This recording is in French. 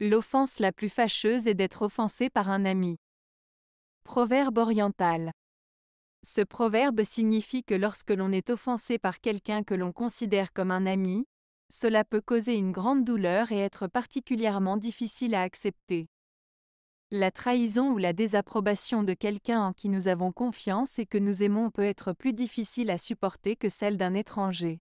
L'offense la plus fâcheuse est d'être offensé par un ami. Proverbe oriental. Ce proverbe signifie que lorsque l'on est offensé par quelqu'un que l'on considère comme un ami, cela peut causer une grande douleur et être particulièrement difficile à accepter. La trahison ou la désapprobation de quelqu'un en qui nous avons confiance et que nous aimons peut être plus difficile à supporter que celle d'un étranger.